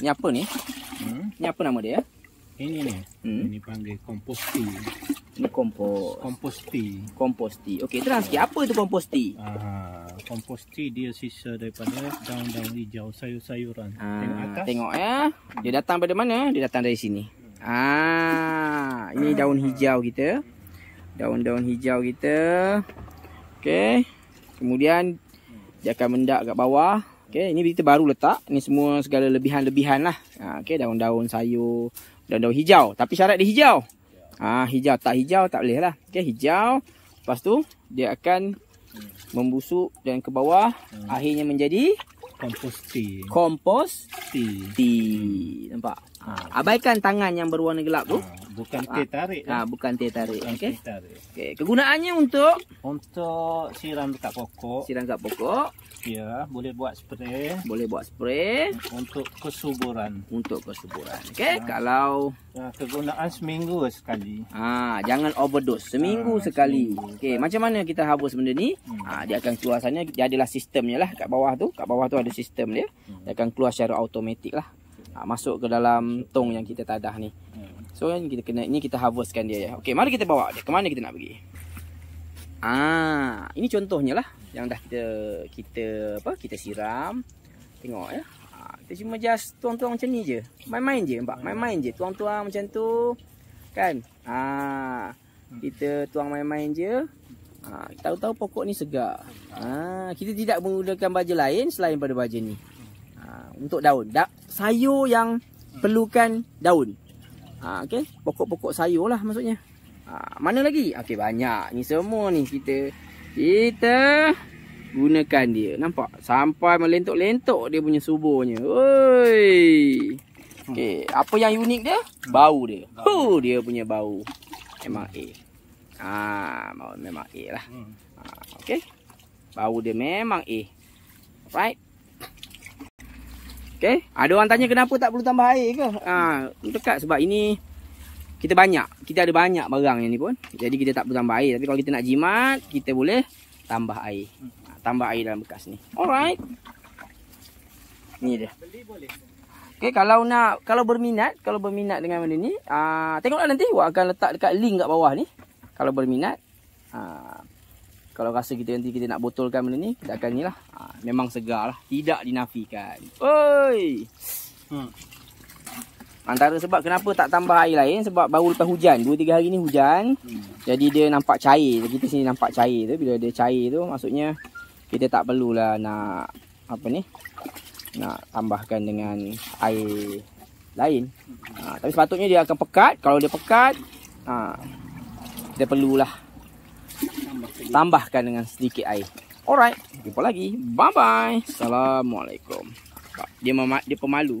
Ni apa ni? Hmm. Ni apa nama dia? Ini ni. Hmm. Ini panggil komposti. Ini kompos. Komposti. Komposti. Okey, terang sikit. Apa itu komposti? Ah, komposti dia sisa daripada daun-daun hijau sayur-sayuran. Ah, tengok atas. Tengok ya. Dia datang dari mana? Dia datang dari sini. Ah, ini ah. daun hijau kita. Daun-daun hijau kita. Okey. Kemudian dia akan mendak kat bawah. Okay, ini kita baru letak. Ini semua segala lebihan-lebihan lah. Ha, okay, daun-daun sayur, daun-daun hijau. Tapi syarat dia hijau. Ah, ha, hijau tak hijau tak boleh lah. Okay hijau. Lepas tu dia akan membusuk dan ke bawah hmm. akhirnya menjadi komposting. Kompost tea. Nampak? Ha, abaikan tangan yang berwarna gelap tu. Ha bukan teh tarik kan? ah bukan teh tarik okey okey kegunaannya untuk untuk siram dekat pokok siram dekat pokok ya boleh buat spray boleh buat spray untuk kesuburan untuk kesuburan okey ha. kalau ha, kegunaan seminggu sekali ah jangan overdose seminggu ha, sekali okey macam mana kita habis benda ni hmm. ah dia akan keluasannya dia adalah sistemnya lah kat bawah tu kat bawah tu ada sistem dia hmm. dia akan keluar secara automatik lah masuk ke dalam tong yang kita tadah ni hmm. So yang kita kena ini kita harvestkan dia ya. Okey, mari kita bawa dia. Ke mana kita nak pergi? Ah, ini contohnya lah yang dah kita kita apa? Kita siram. Tengok ya. Ah, kita cuma just tuang-tuang macam ni je. Main-main je nampak. Main-main je. Tuang-tuang macam tu. Kan? Ah, kita tuang main-main je. Ah, tahu-tahu pokok ni segar. Ah, kita tidak menggunakan baja lain selain pada baja ni. Ah, untuk daun. Da sayur yang perlukan daun. Ha, okay. Pokok-pokok sayur lah maksudnya. Ha, mana lagi? Okay, banyak ni semua ni kita. Kita gunakan dia. Nampak? Sampai melentuk-lentuk dia punya suburnya. Woi. Okay. Apa yang unik dia? Bau dia. Bau. dia punya bau. Memang A. Ha, memang A lah. Hmm. Ha, okay. Bau dia memang A. Right? Okay, Ada orang tanya kenapa tak perlu tambah air ke? Ha, dekat sebab ini kita banyak. Kita ada banyak barang yang ni pun. Jadi kita tak perlu tambah air. Tapi kalau kita nak jimat, kita boleh tambah air. Ha, tambah air dalam bekas ni. Alright. Ni dia. Beli boleh. Okey, kalau nak kalau berminat, kalau berminat dengan benda ni, uh, tengoklah nanti Wak akan letak dekat link kat bawah ni. Kalau berminat, uh, kalau rasa kita nanti kita nak botolkan benda ni kita akan ni lah ha, memang segar lah tidak dinafikan oi hmm. antara sebab kenapa tak tambah air lain sebab baru lepas hujan 2 3 hari ni hujan hmm. jadi dia nampak cair kita sini nampak cair tu bila dia cair tu maksudnya kita tak perlulah nak apa ni nak tambahkan dengan air lain ha, tapi sepatutnya dia akan pekat kalau dia pekat ha, dia perlulah tambahkan dengan sedikit air. Alright, jumpa lagi. Bye bye. Assalamualaikum. Dia mama, dia pemalu.